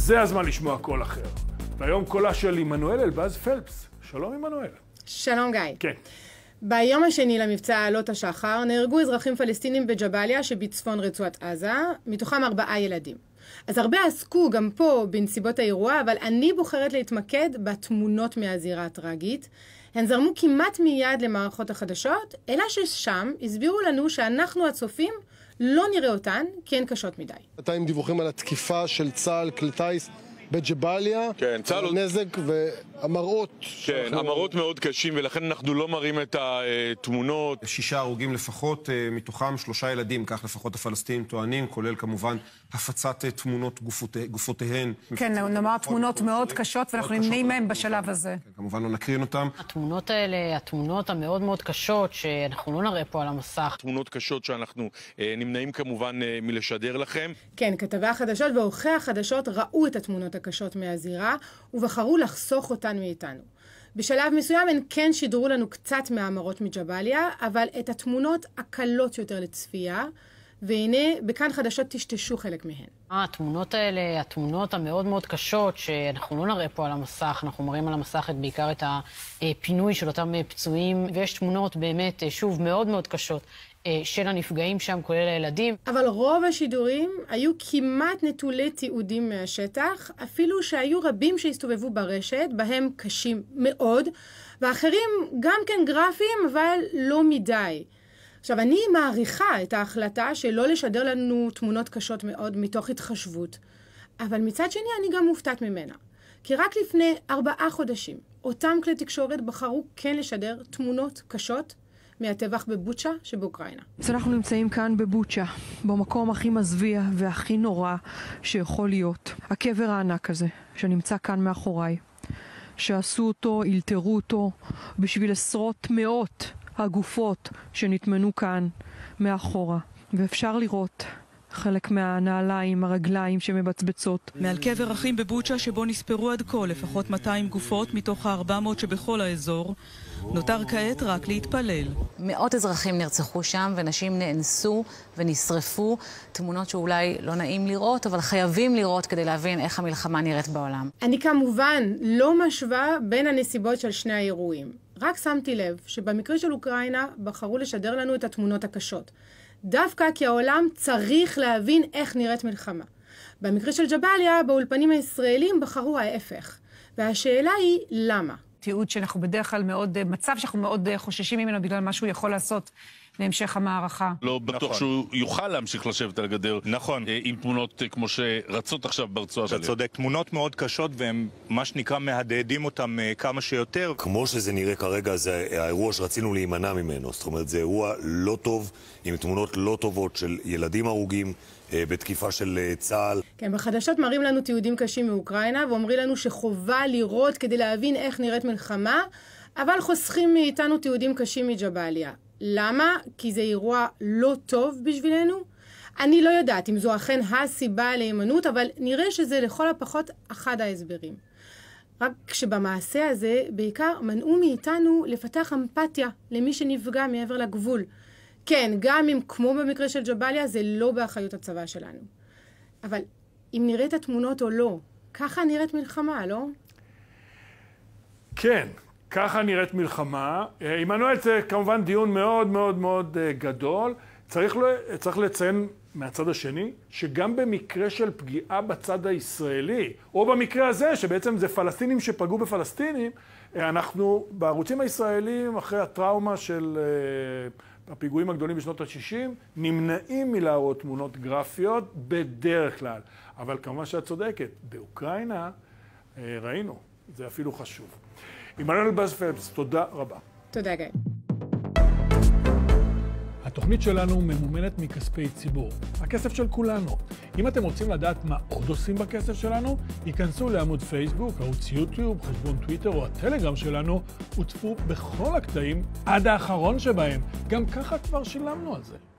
זה הזמן לשמוע קול אחר. והיום קולה של עמנואל אלבז פלפס. שלום עמנואל. שלום גיא. כן. ביום השני למבצע עלות השחר נהרגו אזרחים פלסטינים בג'באליה שבצפון רצועת עזה, מתוכם ארבעה ילדים. אז הרבה עסקו גם פה בנסיבות האירוע, אבל אני בוחרת להתמקד בתמונות מהזירה הטראגית. הן זרמו כמעט מיד למערכות החדשות, אלא ששם הסבירו לנו שאנחנו הצופים לא נראה אותן, כי הן קשות מדי. אתה עם דיווחים על התקיפה של צה"ל, כלי טיס בג'באליה, כן, צה"ל... נזק והמראות. כן, שאנחנו... המראות מאוד קשים, ולכן אנחנו לא מראים את התמונות. שישה הרוגים לפחות, אה, מתוכם שלושה ילדים, כך לפחות הפלסטינים טוענים, כולל כמובן הפצת אה, תמונות גופות, גופותיהן. כן, מפצת... נאמר תמונות מאוד קשות, ואנחנו נמנים מהן בשלב הזה. כן, כמובן לא נקרין אותן. התמונות האלה, התמונות המאוד מאוד קשות, שאנחנו לא נראה פה על המסך. תמונות קשות שאנחנו אה, נמנעים כמובן מלשדר לכם. כן, כתבי החדשות ועורכי החדשות ראו את התמונות הקשות. הקשות מהזירה, ובחרו לחסוך אותן מאיתנו. בשלב מסוים הן כן שידרו לנו קצת מהמרות מג'באליה, אבל את התמונות הקלות יותר לצפייה, והנה, בכאן חדשות טשטשו חלק מהן. אה, התמונות האלה, התמונות המאוד מאוד קשות, שאנחנו לא נראה פה על המסך, אנחנו מראים על המסך את, בעיקר את הפינוי של אותם פצועים, ויש תמונות באמת, שוב, מאוד מאוד קשות אה, של הנפגעים שם, כולל הילדים. אבל רוב השידורים היו כמעט נטולי תיעודים מהשטח, אפילו שהיו רבים שהסתובבו ברשת, בהם קשים מאוד, ואחרים גם כן גרפיים, אבל לא מדי. עכשיו, אני מעריכה את ההחלטה שלא לשדר לנו תמונות קשות מאוד מתוך התחשבות, אבל מצד שני אני גם מופתעת ממנה. כי רק לפני ארבעה חודשים, אותם כלי תקשורת בחרו כן לשדר תמונות קשות מהטבח בבוצ'ה שבאוקראינה. אז אנחנו נמצאים כאן בבוצ'ה, במקום הכי מזוויע והכי נורא שיכול להיות. הקבר הענק הזה, שנמצא כאן מאחוריי, שעשו אותו, אלתרו אותו, בשביל עשרות מאות הגופות שנטמנו כאן מאחורה. ואפשר לראות חלק מהנעליים, הרגליים שמבצבצות. מעל קבר אחים בבוצ'ה שבו נספרו עד כה לפחות 200 גופות מתוך ה-400 שבכל האזור, נותר כעת רק להתפלל. מאות אזרחים נרצחו שם ונשים נאנסו ונשרפו, תמונות שאולי לא נעים לראות, אבל חייבים לראות כדי להבין איך המלחמה נראית בעולם. אני כמובן לא משווה בין הנסיבות של שני האירועים. רק שמתי לב שבמקרה של אוקראינה בחרו לשדר לנו את התמונות הקשות. דווקא כי העולם צריך להבין איך נראית מלחמה. במקרה של ג'באליה, באולפנים הישראלים בחרו ההפך. והשאלה היא, למה? תיעוד שאנחנו בדרך כלל מאוד, מצב שאנחנו מאוד אה, חוששים ממנו בגלל מה שהוא יכול לעשות להמשך המערכה. לא בטוח נכון. שהוא יוכל להמשיך לשבת על הגדר. נכון. אה, עם תמונות אה, כמו שרצות עכשיו ברצועה שלי. אתה צודק, תמונות מאוד קשות והם מה שנקרא מהדהדים אותם אה, כמה שיותר. כמו שזה נראה כרגע, זה האירוע שרצינו להימנע ממנו. זאת אומרת, זה אירוע לא טוב, עם תמונות לא טובות של ילדים הרוגים. בתקיפה של צה"ל. כן, בחדשות מראים לנו תיעודים קשים מאוקראינה ואומרים לנו שחובה לראות כדי להבין איך נראית מלחמה, אבל חוסכים מאיתנו תיעודים קשים מג'באליה. למה? כי זה אירוע לא טוב בשבילנו? אני לא יודעת אם זו אכן הסיבה להימנעות, אבל נראה שזה לכל הפחות אחד ההסברים. רק שבמעשה הזה בעיקר מנעו מאיתנו לפתח אמפתיה למי שנפגע מעבר לגבול. כן, גם אם כמו במקרה של ג'באליה, זה לא באחריות הצבא שלנו. אבל אם נראית התמונות או לא, ככה נראית מלחמה, לא? כן, ככה נראית מלחמה. אה, עמנואל זה כמובן דיון מאוד מאוד מאוד אה, גדול. צריך, צריך לציין מהצד השני, שגם במקרה של פגיעה בצד הישראלי, או במקרה הזה, שבעצם זה פלסטינים שפגעו בפלסטינים, אה, אנחנו בערוצים הישראלים, אחרי הטראומה של הפיגועים הגדולים בשנות ה-60, נמנעים מלהראות תמונות גרפיות בדרך כלל. אבל כמובן שאת צודקת, באוקראינה ראינו, זה אפילו חשוב. עמנואל בזפלבס, תודה רבה. תודה, גיא. התוכנית שלנו ממומנת מכספי ציבור, הכסף של כולנו. אם אתם רוצים לדעת מה עוד עושים בכסף שלנו, ייכנסו לעמוד פייסבוק, ערוץ יוטיוב, חשבון טוויטר או הטלגרם שלנו, וצפו בכל הקטעים עד האחרון שבהם. גם ככה כבר שילמנו על זה.